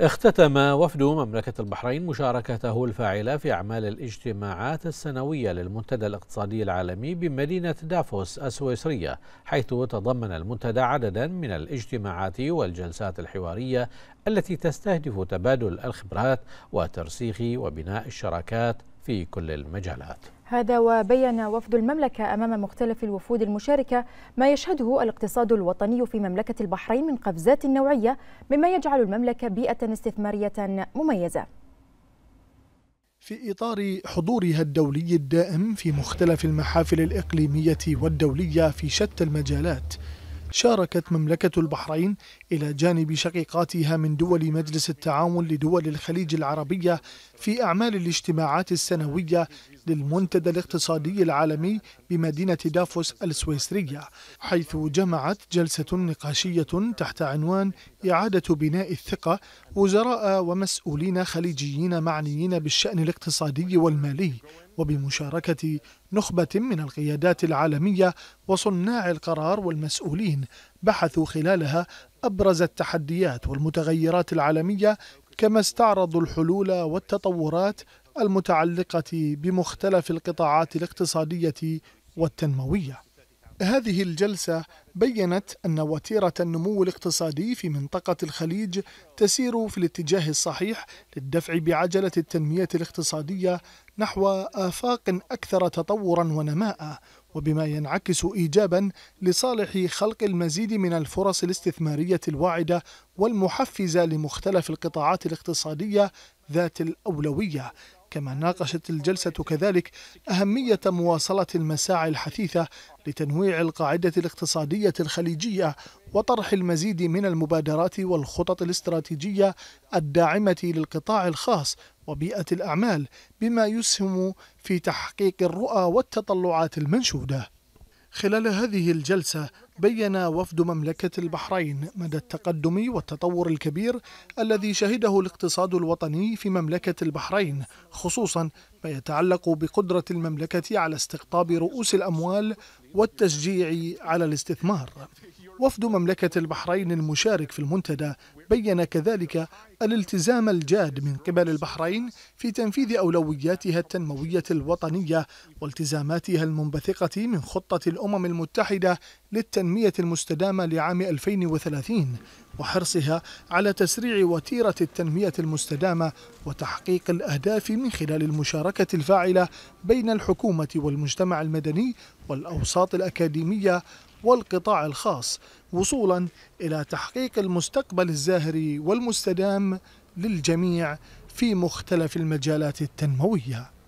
اختتم وفد مملكة البحرين مشاركته الفاعلة في أعمال الاجتماعات السنوية للمنتدى الاقتصادي العالمي بمدينة دافوس السويسرية حيث تضمن المنتدى عددا من الاجتماعات والجلسات الحوارية التي تستهدف تبادل الخبرات وترسيخ وبناء الشراكات في كل المجالات هذا وبين وفد المملكة أمام مختلف الوفود المشاركة ما يشهده الاقتصاد الوطني في مملكة البحرين من قفزات نوعية مما يجعل المملكة بيئة استثمارية مميزة في إطار حضورها الدولي الدائم في مختلف المحافل الإقليمية والدولية في شتى المجالات شاركت مملكة البحرين إلى جانب شقيقاتها من دول مجلس التعاون لدول الخليج العربية في أعمال الاجتماعات السنوية للمنتدى الاقتصادي العالمي بمدينة دافوس السويسرية حيث جمعت جلسة نقاشية تحت عنوان إعادة بناء الثقة وزراء ومسؤولين خليجيين معنيين بالشأن الاقتصادي والمالي وبمشاركة نخبة من القيادات العالمية وصناع القرار والمسؤولين بحثوا خلالها أبرز التحديات والمتغيرات العالمية كما استعرضوا الحلول والتطورات المتعلقة بمختلف القطاعات الاقتصادية والتنموية. هذه الجلسة بينت أن وتيرة النمو الاقتصادي في منطقة الخليج تسير في الاتجاه الصحيح للدفع بعجلة التنمية الاقتصادية نحو آفاق أكثر تطورا ونماء وبما ينعكس إيجابا لصالح خلق المزيد من الفرص الاستثمارية الواعدة والمحفزة لمختلف القطاعات الاقتصادية ذات الأولوية كما ناقشت الجلسة كذلك أهمية مواصلة المساعي الحثيثة لتنويع القاعدة الاقتصادية الخليجية وطرح المزيد من المبادرات والخطط الاستراتيجية الداعمة للقطاع الخاص وبيئة الأعمال بما يسهم في تحقيق الرؤى والتطلعات المنشودة خلال هذه الجلسة بين وفد مملكة البحرين مدى التقدم والتطور الكبير الذي شهده الاقتصاد الوطني في مملكة البحرين خصوصا ما يتعلق بقدرة المملكة على استقطاب رؤوس الأموال والتشجيع على الاستثمار وفد مملكة البحرين المشارك في المنتدى بين كذلك الالتزام الجاد من قبل البحرين في تنفيذ أولوياتها التنموية الوطنية والتزاماتها المنبثقة من خطة الأمم المتحدة للتنمية المستدامة لعام 2030 وحرصها على تسريع وتيرة التنمية المستدامة وتحقيق الأهداف من خلال المشاركة الفاعلة بين الحكومة والمجتمع المدني والأوساط الأكاديمية والقطاع الخاص وصولا إلى تحقيق المستقبل الزاهر والمستدام للجميع في مختلف المجالات التنمويه